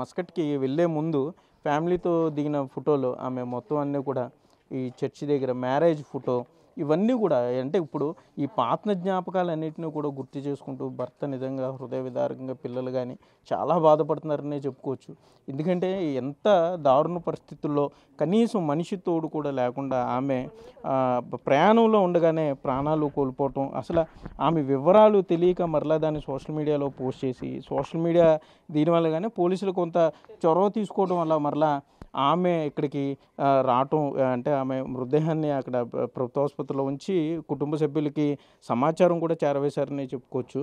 మస్కట్కి వెళ్ళే ముందు ఫ్యామిలీతో దిగిన ఫోటోలు ఆమె మొత్తం అన్నీ కూడా ఈ చర్చి దగ్గర మ్యారేజ్ ఫోటో ఇవన్నీ కూడా అంటే ఇప్పుడు ఈ పాత అన్నింటినీ కూడా గుర్తు చేసుకుంటూ భర్త నిజంగా హృదయ విదారకంగా పిల్లలు కానీ చాలా బాధపడుతున్నారనే చెప్పుకోవచ్చు ఎందుకంటే ఎంత దారుణ పరిస్థితుల్లో కనీసం మనిషి తోడు కూడా లేకుండా ఆమె ప్రయాణంలో ఉండగానే ప్రాణాలు కోల్పోవటం అసలు ఆమె వివరాలు తెలియక మరలా దాన్ని సోషల్ మీడియాలో పోస్ట్ చేసి సోషల్ మీడియా దీనివల్ల కానీ పోలీసులు కొంత చొరవ తీసుకోవడం వల్ల మరలా ఆమె ఇక్కడికి రావటం అంటే ఆమె మృతదేహాన్ని అక్కడ ప్రభుత్వాసుపత్రి జాగ్రత్తలో ఉంచి కుటుంబ సభ్యులకి సమాచారం కూడా చేరవేశారని చెప్పుకోవచ్చు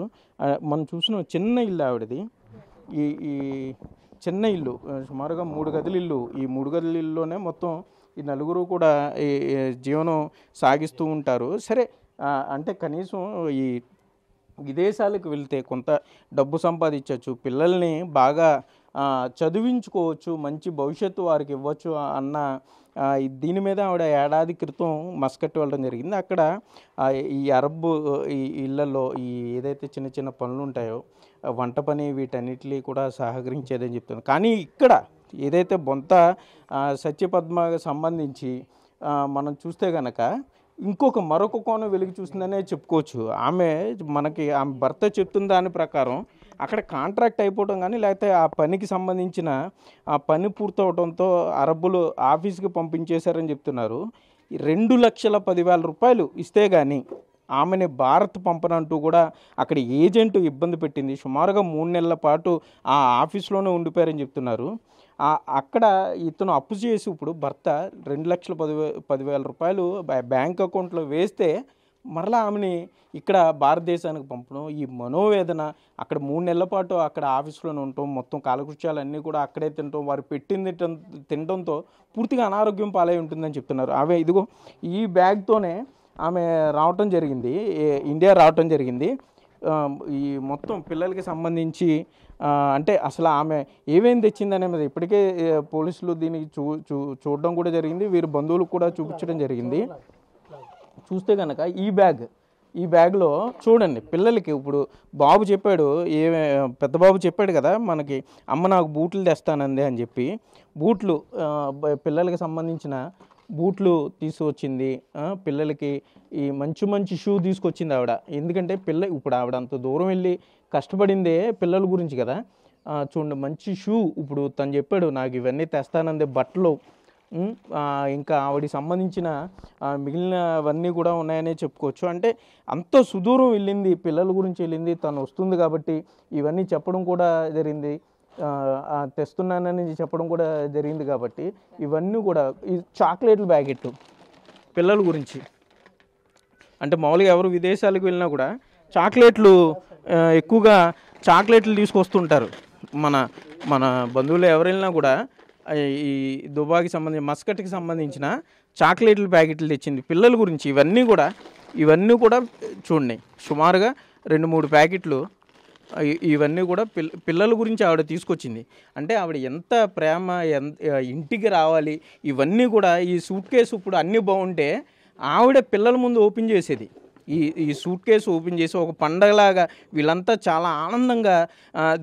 మనం చూసిన చిన్న ఇల్లు ఆవిడది ఈ ఈ చిన్న ఇల్లు సుమారుగా మూడు గదులు ఇల్లు ఈ మూడు గదుల ఇల్లులోనే మొత్తం ఈ నలుగురు కూడా ఈ జీవనం సాగిస్తూ ఉంటారు సరే అంటే కనీసం ఈ విదేశాలకు వెళ్తే కొంత డబ్బు సంపాదించవచ్చు పిల్లల్ని బాగా చదివించుకోవచ్చు మంచి భవిష్యత్తు వారికి ఇవ్వచ్చు అన్న దీని మీద ఆవిడ ఏడాది క్రితం మస్కట్ వెళ్ళడం జరిగింది అక్కడ ఈ అరబ్ ఈ ఇళ్లలో ఈ ఏదైతే చిన్న చిన్న పనులు ఉంటాయో వంట పని వీటన్నిటినీ కూడా సహకరించేదని చెప్తుంది కానీ ఇక్కడ ఏదైతే బొంత సత్యపద్మకు సంబంధించి మనం చూస్తే కనుక ఇంకొక మరొక కోణం వెలిగి చూసిందనే చెప్పుకోవచ్చు ఆమె మనకి ఆమె భర్త చెప్తున్న దాని ప్రకారం అక్కడ కాంట్రాక్ట్ అయిపోవడం కానీ లేకపోతే ఆ పనికి సంబంధించిన ఆ పని పూర్తవడంతో అరబ్బులు ఆఫీస్కి పంపించేశారని చెప్తున్నారు రెండు లక్షల పదివేల రూపాయలు ఇస్తే కానీ ఆమెని భారత్ పంపనంటూ కూడా అక్కడ ఏజెంట్ ఇబ్బంది పెట్టింది సుమారుగా మూడు నెలల పాటు ఆ ఆఫీస్లోనే ఉండిపోయారని చెప్తున్నారు అక్కడ ఇతను అప్పు చేసి ఇప్పుడు భర్త రెండు లక్షల పదివే పదివేల రూపాయలు బ్యాంక్ అకౌంట్లో వేస్తే మరలా ఆమెని ఇక్కడ భారతదేశానికి పంపడం ఈ మనోవేదన అక్కడ మూడు నెలల పాటు అక్కడ ఆఫీసులోనే ఉండటం మొత్తం కాలకృత్యాలన్నీ కూడా అక్కడే తినటం వారు పెట్టింది తినడంతో పూర్తిగా అనారోగ్యం పాలై ఉంటుందని చెప్తున్నారు ఆమె ఇదిగో ఈ బ్యాగ్తోనే ఆమె రావటం జరిగింది ఇండియా రావటం జరిగింది ఈ మొత్తం పిల్లలకి సంబంధించి అంటే అసలు ఆమె ఏమేమి తెచ్చిందనే మీద ఇప్పటికే పోలీసులు దీనికి చూ చూ చూడడం కూడా జరిగింది వీరి బంధువులకు కూడా చూపించడం జరిగింది చూస్తే కనుక ఈ బ్యాగ్ ఈ బ్యాగ్లో చూడండి పిల్లలకి ఇప్పుడు బాబు చెప్పాడు ఏ పెద్ద బాబు చెప్పాడు కదా మనకి అమ్మ నాకు బూట్లు తెస్తానంది అని చెప్పి బూట్లు పిల్లలకి సంబంధించిన బూట్లు తీసుకొచ్చింది పిల్లలకి ఈ మంచి మంచి షూ తీసుకొచ్చింది ఆవిడ ఎందుకంటే పిల్ల ఇప్పుడు ఆవిడ అంత దూరం వెళ్ళి కష్టపడిందే పిల్లల గురించి కదా చూడండి మంచి షూ ఇప్పుడు తను చెప్పాడు నాకు ఇవన్నీ తెస్తానంది బట్టలు ఇంకా ఆవిడకి సంబంధించిన మిగిలినవన్నీ కూడా ఉన్నాయనే చెప్పుకోవచ్చు అంటే అంత సుదూరం వెళ్ళింది పిల్లల గురించి వెళ్ళింది తను వస్తుంది కాబట్టి ఇవన్నీ చెప్పడం కూడా జరిగింది తెస్తున్నానని చెప్పడం కూడా జరిగింది కాబట్టి ఇవన్నీ కూడా ఈ చాక్లెట్లు ప్యాకెట్ పిల్లల గురించి అంటే మామూలుగా ఎవరు విదేశాలకు వెళ్ళినా కూడా చాక్లెట్లు ఎక్కువగా చాక్లెట్లు తీసుకొస్తుంటారు మన మన బంధువులు ఎవరు వెళ్ళినా కూడా ఈ దుబాకి సంబంధించి మస్కట్కి సంబంధించిన చాక్లెట్ల ప్యాకెట్లు తెచ్చింది పిల్లల గురించి ఇవన్నీ కూడా ఇవన్నీ కూడా చూడండి సుమారుగా రెండు మూడు ప్యాకెట్లు ఇవన్నీ కూడా పిల్ పిల్లల గురించి ఆవిడ తీసుకొచ్చింది అంటే ఆవిడ ఎంత ప్రేమ ఎంత ఇంటికి రావాలి ఇవన్నీ కూడా ఈ సూట్ కేసు ఇప్పుడు అన్నీ బాగుంటే ఆవిడ పిల్లల ముందు ఓపెన్ చేసేది ఈ ఈ సూట్ కేసు ఓపెన్ చేసి ఒక పండగలాగా వీళ్ళంతా చాలా ఆనందంగా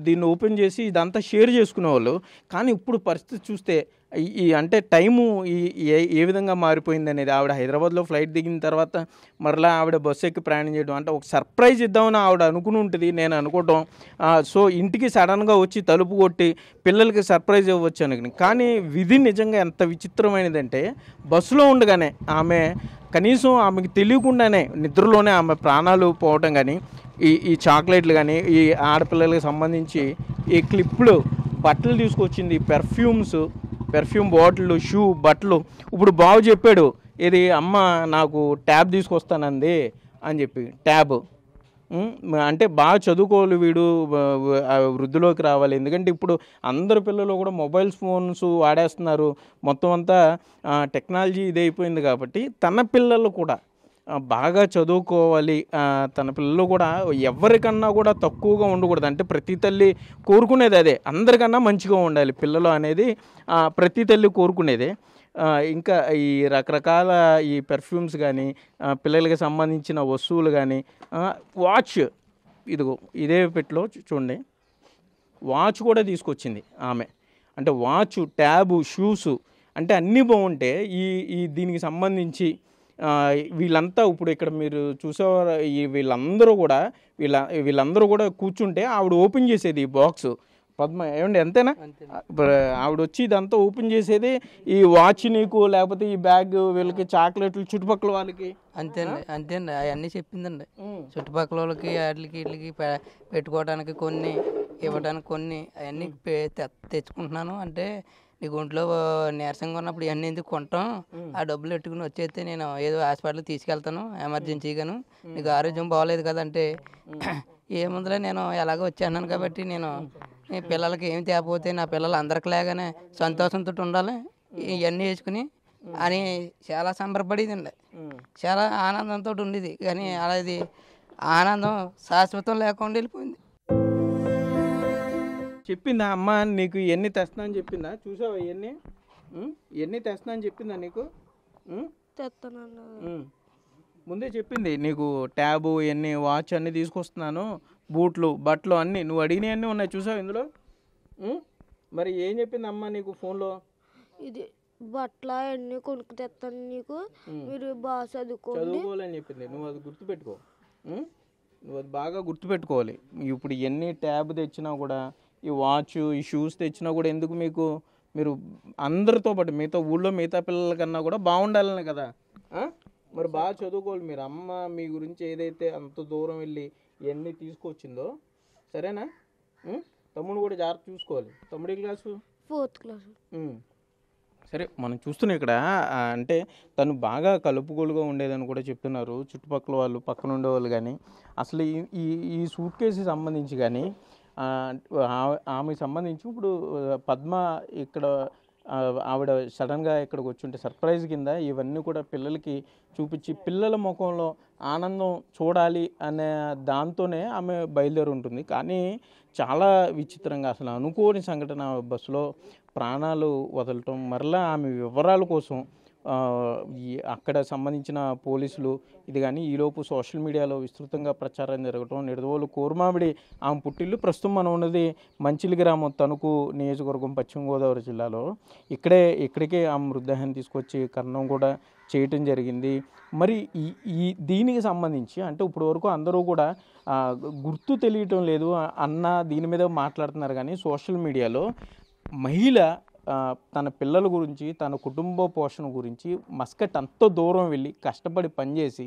దీన్ని ఓపెన్ చేసి ఇదంతా షేర్ చేసుకునేవాళ్ళు కానీ ఇప్పుడు పరిస్థితి చూస్తే ఈ అంటే టైము ఏ ఏ విధంగా మారిపోయింది అనేది ఆవిడ హైదరాబాద్లో ఫ్లైట్ దిగిన తర్వాత మరలా ఆవిడ బస్సు ఎక్కి ప్రయాణం చేయడం అంటే ఒక సర్ప్రైజ్ ఇద్దామని ఆవిడ అనుకుని ఉంటుంది నేను అనుకోవటం సో ఇంటికి సడన్గా వచ్చి తలుపు కొట్టి పిల్లలకి సర్ప్రైజ్ ఇవ్వచ్చు అనుకుని కానీ విధి నిజంగా ఎంత విచిత్రమైనదంటే బస్సులో ఉండగానే ఆమె కనీసం ఆమెకి తెలియకుండానే నిద్రలోనే ఆమె ప్రాణాలు పోవటం కానీ ఈ ఈ చాక్లెట్లు కానీ ఈ ఆడపిల్లలకు సంబంధించి ఈ క్లిప్లు బట్టలు తీసుకొచ్చింది పెర్ఫ్యూమ్స్ పెర్ఫ్యూమ్ బాటిళ్ళు షూ బట్టలు ఇప్పుడు బాబు చెప్పాడు ఇది అమ్మ నాకు ట్యాబ్ తీసుకొస్తానంది అని చెప్పి ట్యాబ్ అంటే బాగా చదువుకోవాలి వీడు వృద్ధిలోకి రావాలి ఎందుకంటే ఇప్పుడు అందరు పిల్లలు కూడా మొబైల్ ఫోన్స్ వాడేస్తున్నారు మొత్తం అంతా టెక్నాలజీ ఇది అయిపోయింది కాబట్టి తన పిల్లలు కూడా బాగా చదువుకోవాలి తన పిల్లలు కూడా ఎవరికన్నా కూడా తక్కువగా ఉండకూడదు అంటే ప్రతి తల్లి కోరుకునేది అదే అందరికన్నా మంచిగా ఉండాలి పిల్లలు అనేది ప్రతి తల్లి కోరుకునేదే ఇంకా ఈ రకరకాల ఈ పెర్ఫ్యూమ్స్ కానీ పిల్లలకి సంబంధించిన వస్తువులు కానీ వాచ్ ఇదిగో ఇదే పెట్లో చూడండి వాచ్ కూడా తీసుకొచ్చింది ఆమె అంటే వాచ్ ట్యాబు షూసు అంటే అన్నీ బాగుంటే ఈ ఈ దీనికి సంబంధించి వీళ్ళంతా ఇప్పుడు ఇక్కడ మీరు చూసేవారు ఈ వీళ్ళందరూ కూడా వీళ్ళ వీళ్ళందరూ కూడా కూర్చుంటే ఆవిడ ఓపెన్ చేసేది ఈ బాక్సు పద్మ ఏమండి అంతేనా ఆవిడ వచ్చి ఇదంతా ఓపెన్ చేసేది ఈ వాచ్ నీకు లేకపోతే ఈ బ్యాగ్ వీళ్ళకి చాక్లెట్లు చుట్టుపక్కల వాళ్ళకి అంతేనండి అంతేనండి అవన్నీ చెప్పిందండి చుట్టుపక్కల వాళ్ళకి వాటికి వీటికి పెట్టుకోవడానికి కొన్ని ఇవ్వడానికి కొన్ని అవన్నీ తెచ్చుకుంటున్నాను అంటే నీ గుంట్లో నీరసంగా ఉన్నప్పుడు ఇవన్నీ ఎందుకు కొంటాం ఆ డబ్బులు పెట్టుకుని వచ్చేస్తే నేను ఏదో హాస్పిటల్కి తీసుకెళ్తాను ఎమర్జెన్సీగాను నీకు ఆరోగ్యం బాగోలేదు కదంటే ముందులో నేను ఎలాగో వచ్చాను కాబట్టి నేను పిల్లలకి ఏమి తేకపోతే నా పిల్లలు లేగానే సంతోషంతో ఉండాలి ఇవన్నీ వేసుకుని అని చాలా అండి చాలా ఆనందంతో ఉండేది కానీ అలాది ఆనందం శాశ్వతం లేకుండా వెళ్ళిపోయింది చెప్పిందా అమ్మ నీకు ఇవన్నీ తెస్తున్నా అని చెప్పిందా చూసావు ఇవన్నీ ఇవన్నీ తెస్తున్నా అని చెప్పిందా నీకు ముందే చెప్పింది నీకు ట్యాబు ఇవన్నీ వాచ్ అన్నీ తీసుకొస్తున్నాను బూట్లు బట్టలు అన్నీ నువ్వు అడిగినవన్నీ ఉన్నాయి చూసావు ఇందులో మరి ఏం చెప్పింది అమ్మ నీకు ఫోన్లో ఇది బట్టల అన్నీ కొనుక్కు తెస్తాను నీకు మీరు బాగా చదువుకో చదువుకోవాలని చెప్పింది నువ్వు అది గుర్తుపెట్టుకో నువ్వు అది బాగా గుర్తుపెట్టుకోవాలి ఇప్పుడు ఎన్ని ట్యాబ్ తెచ్చినా కూడా ఈ వాచ్ ఈ షూస్ తెచ్చినా కూడా ఎందుకు మీకు మీరు అందరితో పాటు మిగతా ఊళ్ళో మిగతా పిల్లల కన్నా కూడా బాగుండాలనే కదా మరి బాగా చదువుకోవాలి మీరు అమ్మ మీ గురించి ఏదైతే అంత దూరం వెళ్ళి ఇవన్నీ తీసుకొచ్చిందో సరేనా తమ్ముడు కూడా జాగ్రత్త చూసుకోవాలి తమ్ముడు క్లాసు ఫోర్త్ క్లాస్ సరే మనం చూస్తున్నాం ఇక్కడ అంటే తను బాగా కలుపుగోలుగా ఉండేదని కూడా చెప్తున్నారు చుట్టుపక్కల వాళ్ళు పక్కన ఉండేవాళ్ళు కానీ అసలు ఈ ఈ సూట్ కేసు సంబంధించి కానీ ఆమెకు సంబంధించి ఇప్పుడు పద్మ ఇక్కడ ఆవిడ సడన్గా ఇక్కడికి వచ్చుంటే సర్ప్రైజ్ కింద ఇవన్నీ కూడా పిల్లలకి చూపించి పిల్లల ముఖంలో ఆనందం చూడాలి అనే దాంతోనే ఆమె బయలుదేరి ఉంటుంది కానీ చాలా విచిత్రంగా అసలు అనుకోని సంఘటన బస్సులో ప్రాణాలు వదలటం మరలా ఆమె వివరాల కోసం అక్కడ సంబంధించిన పోలీసులు ఇది కానీ ఈలోపు సోషల్ మీడియాలో విస్తృతంగా ప్రచారం జరగడం నిడదవోలు కోర్మావిడి ఆమె పుట్టిల్లు ప్రస్తుతం మనం ఉన్నది మంచిలి గ్రామం తణుకు నియోజకవర్గం పశ్చిమ గోదావరి జిల్లాలో ఇక్కడే ఇక్కడికే ఆమె మృతదేహాన్ని తీసుకొచ్చి కరణం కూడా చేయటం జరిగింది మరి ఈ ఈ దీనికి సంబంధించి అంటే ఇప్పుడు వరకు అందరూ కూడా గుర్తు తెలియటం లేదు అన్న దీని మీద మాట్లాడుతున్నారు కానీ సోషల్ మీడియాలో మహిళ తన పిల్లల గురించి తన కుటుంబ పోషణ గురించి మస్కట్ అంత దూరం వెళ్ళి కష్టపడి పనిచేసి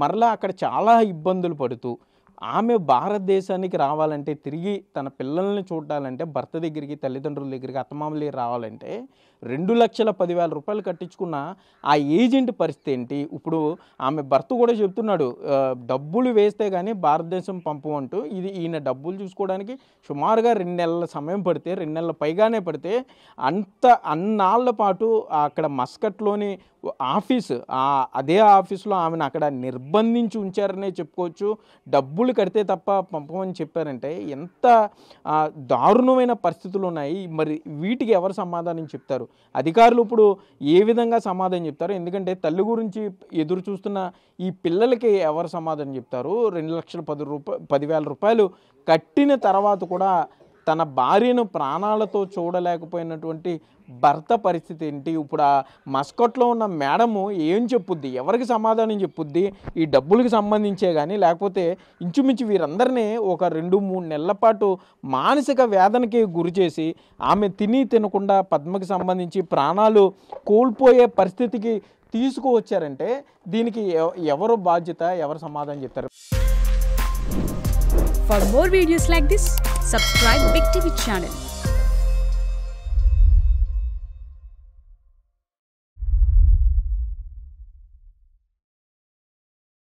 మరలా అక్కడ చాలా ఇబ్బందులు పడుతూ ఆమె భారతదేశానికి రావాలంటే తిరిగి తన పిల్లల్ని చూడాలంటే భర్త దగ్గరికి తల్లిదండ్రుల దగ్గరికి అత్తమామలి రావాలంటే రెండు లక్షల పదివేల రూపాయలు కట్టించుకున్న ఆ ఏజెంట్ పరిస్థితి ఏంటి ఇప్పుడు ఆమె భర్త కూడా చెప్తున్నాడు డబ్బులు వేస్తే కానీ భారతదేశం పంపు అంటూ ఇది ఈయన డబ్బులు చూసుకోవడానికి సుమారుగా రెండు నెలల సమయం పడితే రెండు నెలల పైగానే పడితే అంత అన్నాళ్ళ పాటు అక్కడ మస్కట్లోని ఆఫీస్ అదే ఆఫీస్లో ఆమెను అక్కడ నిర్బంధించి ఉంచారనే చెప్పుకోవచ్చు డబ్బులు కడితే తప్ప పంపమని చెప్పారంటే ఎంత దారుణమైన పరిస్థితులు ఉన్నాయి మరి వీటికి ఎవరు సమాధానం చెప్తారు అధికారులు ఇప్పుడు ఏ విధంగా సమాధానం చెప్తారు ఎందుకంటే తల్లి గురించి ఎదురు చూస్తున్న ఈ పిల్లలకి ఎవరు సమాధానం చెప్తారు రెండు లక్షల పది రూపా పదివేల రూపాయలు కట్టిన తర్వాత కూడా తన భార్యను ప్రాణాలతో చూడలేకపోయినటువంటి భర్త పరిస్థితి ఏంటి ఇప్పుడు ఆ మస్కట్లో ఉన్న మేడము ఏం చెప్పుద్ది ఎవరికి సమాధానం చెప్పుద్ది ఈ డబ్బులకు సంబంధించే కానీ లేకపోతే ఇంచుమించు వీరందరినీ ఒక రెండు మూడు నెలల పాటు మానసిక వేదనకి గురి చేసి ఆమె తిని తినకుండా పద్మకి సంబంధించి ప్రాణాలు కోల్పోయే పరిస్థితికి తీసుకువచ్చారంటే దీనికి ఎవరు బాధ్యత ఎవరు సమాధానం చెప్తారు Subscribe Big TV channel.